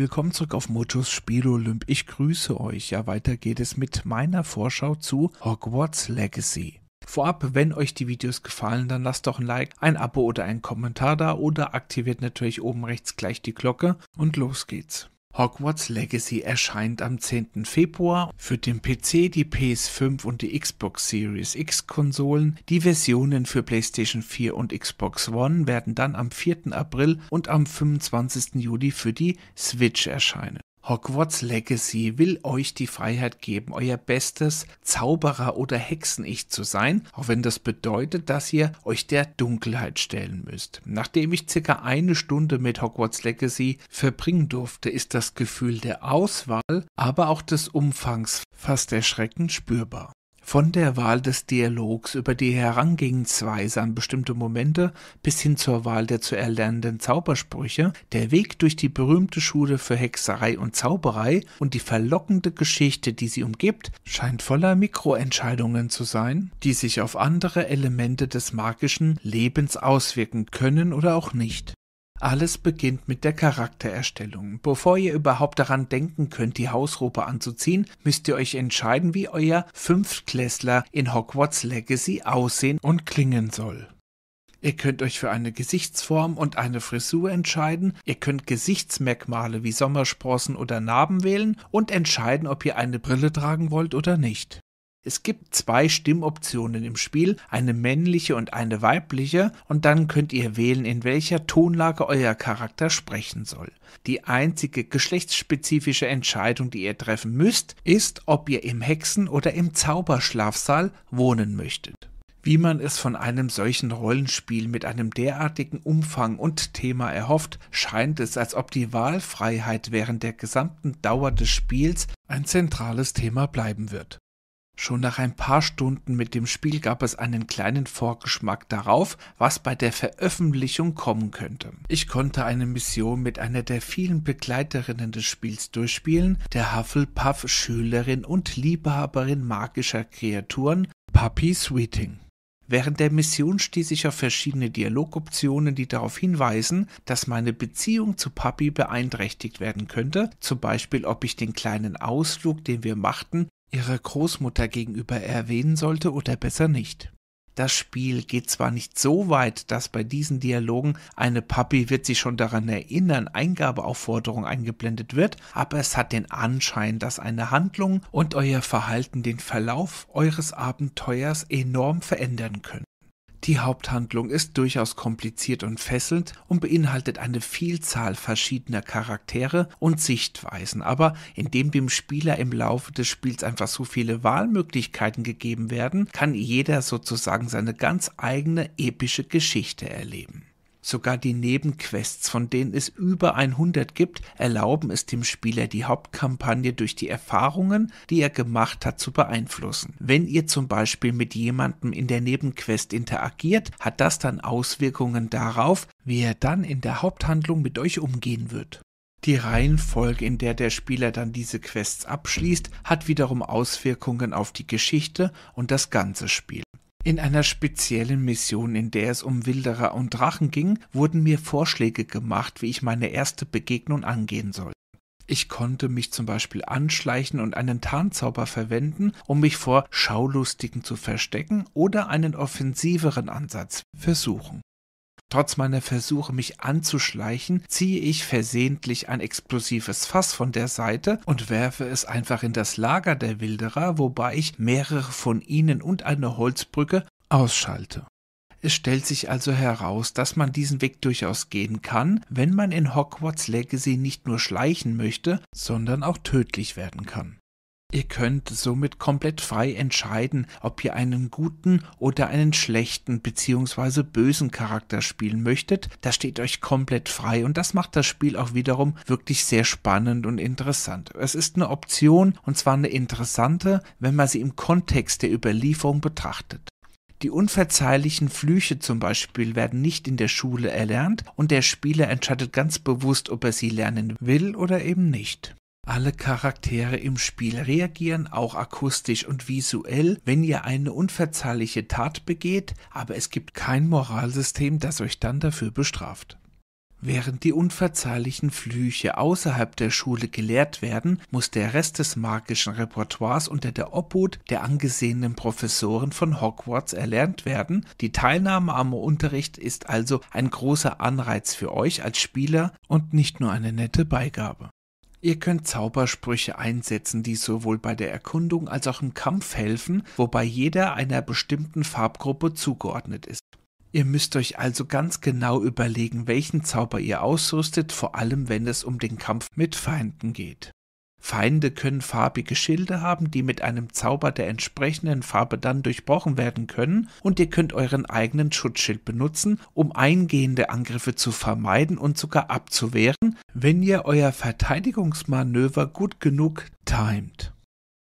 Willkommen zurück auf Motus Spiel Olymp. Ich grüße euch. Ja, weiter geht es mit meiner Vorschau zu Hogwarts Legacy. Vorab, wenn euch die Videos gefallen, dann lasst doch ein Like, ein Abo oder einen Kommentar da oder aktiviert natürlich oben rechts gleich die Glocke und los geht's. Hogwarts Legacy erscheint am 10. Februar für den PC, die PS5 und die Xbox Series X Konsolen. Die Versionen für PlayStation 4 und Xbox One werden dann am 4. April und am 25. Juli für die Switch erscheinen Hogwarts Legacy will euch die Freiheit geben, euer bestes Zauberer oder Hexen-Ich zu sein, auch wenn das bedeutet, dass ihr euch der Dunkelheit stellen müsst. Nachdem ich circa eine Stunde mit Hogwarts Legacy verbringen durfte, ist das Gefühl der Auswahl, aber auch des Umfangs fast erschreckend spürbar. Von der Wahl des Dialogs über die Herangehensweise an bestimmte Momente bis hin zur Wahl der zu erlernenden Zaubersprüche, der Weg durch die berühmte Schule für Hexerei und Zauberei und die verlockende Geschichte, die sie umgibt, scheint voller Mikroentscheidungen zu sein, die sich auf andere Elemente des magischen Lebens auswirken können oder auch nicht. Alles beginnt mit der Charaktererstellung. Bevor ihr überhaupt daran denken könnt, die Hausrobe anzuziehen, müsst ihr euch entscheiden, wie euer Fünftklässler in Hogwarts Legacy aussehen und klingen soll. Ihr könnt euch für eine Gesichtsform und eine Frisur entscheiden, ihr könnt Gesichtsmerkmale wie Sommersprossen oder Narben wählen und entscheiden, ob ihr eine Brille tragen wollt oder nicht. Es gibt zwei Stimmoptionen im Spiel, eine männliche und eine weibliche, und dann könnt ihr wählen, in welcher Tonlage euer Charakter sprechen soll. Die einzige geschlechtsspezifische Entscheidung, die ihr treffen müsst, ist, ob ihr im Hexen- oder im Zauberschlafsaal wohnen möchtet. Wie man es von einem solchen Rollenspiel mit einem derartigen Umfang und Thema erhofft, scheint es, als ob die Wahlfreiheit während der gesamten Dauer des Spiels ein zentrales Thema bleiben wird. Schon nach ein paar Stunden mit dem Spiel gab es einen kleinen Vorgeschmack darauf, was bei der Veröffentlichung kommen könnte. Ich konnte eine Mission mit einer der vielen Begleiterinnen des Spiels durchspielen, der Hufflepuff-Schülerin und Liebhaberin magischer Kreaturen, Puppy Sweeting. Während der Mission stieß ich auf verschiedene Dialogoptionen, die darauf hinweisen, dass meine Beziehung zu Puppy beeinträchtigt werden könnte, zum Beispiel ob ich den kleinen Ausflug, den wir machten, ihrer Großmutter gegenüber erwähnen sollte oder besser nicht. Das Spiel geht zwar nicht so weit, dass bei diesen Dialogen eine Papi wird sich schon daran erinnern, Eingabeaufforderung eingeblendet wird, aber es hat den Anschein, dass eine Handlung und euer Verhalten den Verlauf eures Abenteuers enorm verändern können. Die Haupthandlung ist durchaus kompliziert und fesselnd und beinhaltet eine Vielzahl verschiedener Charaktere und Sichtweisen, aber indem dem Spieler im Laufe des Spiels einfach so viele Wahlmöglichkeiten gegeben werden, kann jeder sozusagen seine ganz eigene epische Geschichte erleben. Sogar die Nebenquests, von denen es über 100 gibt, erlauben es dem Spieler, die Hauptkampagne durch die Erfahrungen, die er gemacht hat, zu beeinflussen. Wenn ihr zum Beispiel mit jemandem in der Nebenquest interagiert, hat das dann Auswirkungen darauf, wie er dann in der Haupthandlung mit euch umgehen wird. Die Reihenfolge, in der der Spieler dann diese Quests abschließt, hat wiederum Auswirkungen auf die Geschichte und das ganze Spiel. In einer speziellen Mission, in der es um Wilderer und Drachen ging, wurden mir Vorschläge gemacht, wie ich meine erste Begegnung angehen soll. Ich konnte mich zum Beispiel anschleichen und einen Tarnzauber verwenden, um mich vor Schaulustigen zu verstecken oder einen offensiveren Ansatz versuchen. Trotz meiner Versuche, mich anzuschleichen, ziehe ich versehentlich ein explosives Fass von der Seite und werfe es einfach in das Lager der Wilderer, wobei ich mehrere von ihnen und eine Holzbrücke ausschalte. Es stellt sich also heraus, dass man diesen Weg durchaus gehen kann, wenn man in Hogwarts Legacy nicht nur schleichen möchte, sondern auch tödlich werden kann. Ihr könnt somit komplett frei entscheiden, ob ihr einen guten oder einen schlechten bzw. bösen Charakter spielen möchtet. Das steht euch komplett frei und das macht das Spiel auch wiederum wirklich sehr spannend und interessant. Es ist eine Option und zwar eine interessante, wenn man sie im Kontext der Überlieferung betrachtet. Die unverzeihlichen Flüche zum Beispiel werden nicht in der Schule erlernt und der Spieler entscheidet ganz bewusst, ob er sie lernen will oder eben nicht. Alle Charaktere im Spiel reagieren auch akustisch und visuell, wenn ihr eine unverzeihliche Tat begeht, aber es gibt kein Moralsystem, das euch dann dafür bestraft. Während die unverzeihlichen Flüche außerhalb der Schule gelehrt werden, muss der Rest des magischen Repertoires unter der Obhut der angesehenen Professoren von Hogwarts erlernt werden. Die Teilnahme am Unterricht ist also ein großer Anreiz für euch als Spieler und nicht nur eine nette Beigabe. Ihr könnt Zaubersprüche einsetzen, die sowohl bei der Erkundung als auch im Kampf helfen, wobei jeder einer bestimmten Farbgruppe zugeordnet ist. Ihr müsst euch also ganz genau überlegen, welchen Zauber ihr ausrüstet, vor allem wenn es um den Kampf mit Feinden geht. Feinde können farbige Schilde haben, die mit einem Zauber der entsprechenden Farbe dann durchbrochen werden können und ihr könnt euren eigenen Schutzschild benutzen, um eingehende Angriffe zu vermeiden und sogar abzuwehren, wenn ihr euer Verteidigungsmanöver gut genug timet.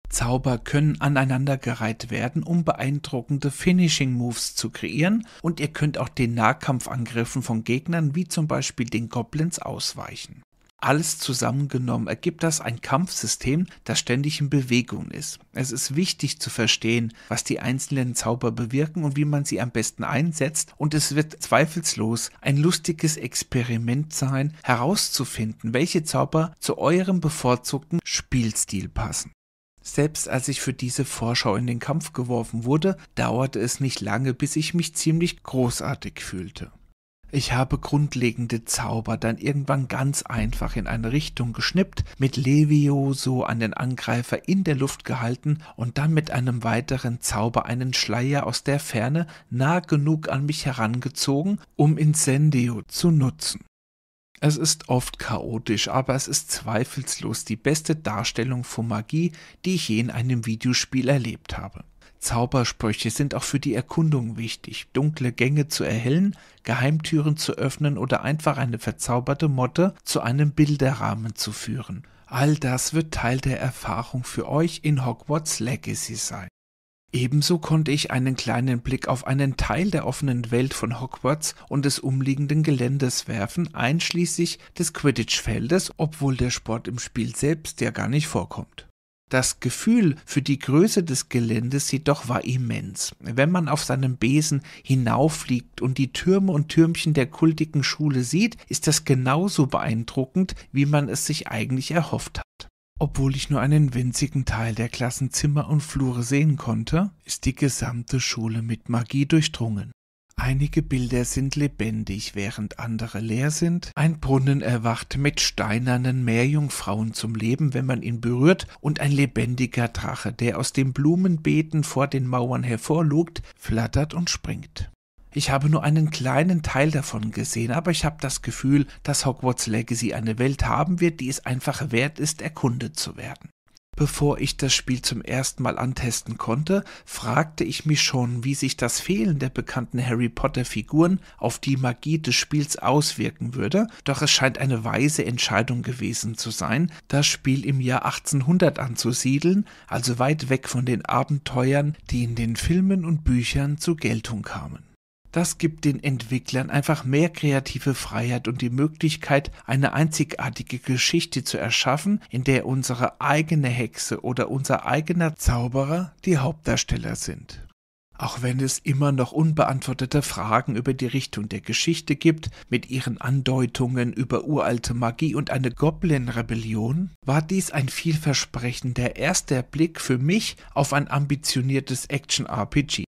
Zauber können aneinandergereiht werden, um beeindruckende Finishing Moves zu kreieren und ihr könnt auch den Nahkampfangriffen von Gegnern wie zum Beispiel den Goblins ausweichen. Alles zusammengenommen ergibt das ein Kampfsystem, das ständig in Bewegung ist. Es ist wichtig zu verstehen, was die einzelnen Zauber bewirken und wie man sie am besten einsetzt, und es wird zweifelslos ein lustiges Experiment sein, herauszufinden, welche Zauber zu eurem bevorzugten Spielstil passen. Selbst als ich für diese Vorschau in den Kampf geworfen wurde, dauerte es nicht lange, bis ich mich ziemlich großartig fühlte. Ich habe grundlegende Zauber dann irgendwann ganz einfach in eine Richtung geschnippt, mit Levio so an den Angreifer in der Luft gehalten und dann mit einem weiteren Zauber einen Schleier aus der Ferne nah genug an mich herangezogen, um Incendio zu nutzen. Es ist oft chaotisch, aber es ist zweifellos die beste Darstellung von Magie, die ich je in einem Videospiel erlebt habe. Zaubersprüche sind auch für die Erkundung wichtig. Dunkle Gänge zu erhellen, Geheimtüren zu öffnen oder einfach eine verzauberte Motte zu einem Bilderrahmen zu führen. All das wird Teil der Erfahrung für euch in Hogwarts Legacy sein. Ebenso konnte ich einen kleinen Blick auf einen Teil der offenen Welt von Hogwarts und des umliegenden Geländes werfen, einschließlich des Quidditch-Feldes, obwohl der Sport im Spiel selbst ja gar nicht vorkommt. Das Gefühl für die Größe des Geländes jedoch war immens. Wenn man auf seinem Besen hinauffliegt und die Türme und Türmchen der kultigen Schule sieht, ist das genauso beeindruckend, wie man es sich eigentlich erhofft hat. Obwohl ich nur einen winzigen Teil der Klassenzimmer und Flure sehen konnte, ist die gesamte Schule mit Magie durchdrungen. Einige Bilder sind lebendig, während andere leer sind. Ein Brunnen erwacht mit steinernen Meerjungfrauen zum Leben, wenn man ihn berührt, und ein lebendiger Drache, der aus den Blumenbeeten vor den Mauern hervorlugt, flattert und springt. Ich habe nur einen kleinen Teil davon gesehen, aber ich habe das Gefühl, dass Hogwarts Legacy eine Welt haben wird, die es einfach wert ist, erkundet zu werden bevor ich das Spiel zum ersten Mal antesten konnte, fragte ich mich schon, wie sich das Fehlen der bekannten Harry Potter Figuren auf die Magie des Spiels auswirken würde, doch es scheint eine weise Entscheidung gewesen zu sein, das Spiel im Jahr 1800 anzusiedeln, also weit weg von den Abenteuern, die in den Filmen und Büchern zur Geltung kamen. Das gibt den Entwicklern einfach mehr kreative Freiheit und die Möglichkeit, eine einzigartige Geschichte zu erschaffen, in der unsere eigene Hexe oder unser eigener Zauberer die Hauptdarsteller sind. Auch wenn es immer noch unbeantwortete Fragen über die Richtung der Geschichte gibt, mit ihren Andeutungen über uralte Magie und eine Goblin-Rebellion, war dies ein vielversprechender erster Blick für mich auf ein ambitioniertes Action-RPG.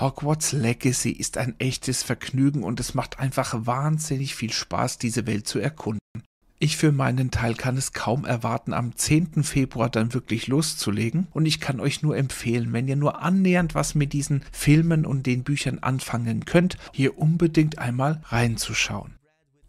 Hogwarts Legacy ist ein echtes Vergnügen und es macht einfach wahnsinnig viel Spaß, diese Welt zu erkunden. Ich für meinen Teil kann es kaum erwarten, am 10. Februar dann wirklich loszulegen. Und ich kann euch nur empfehlen, wenn ihr nur annähernd was mit diesen Filmen und den Büchern anfangen könnt, hier unbedingt einmal reinzuschauen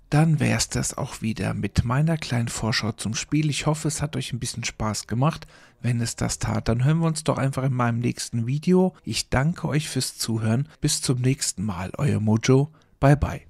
dann wär's das auch wieder mit meiner kleinen Vorschau zum Spiel. Ich hoffe, es hat euch ein bisschen Spaß gemacht. Wenn es das tat, dann hören wir uns doch einfach in meinem nächsten Video. Ich danke euch fürs Zuhören. Bis zum nächsten Mal, euer Mojo. Bye bye.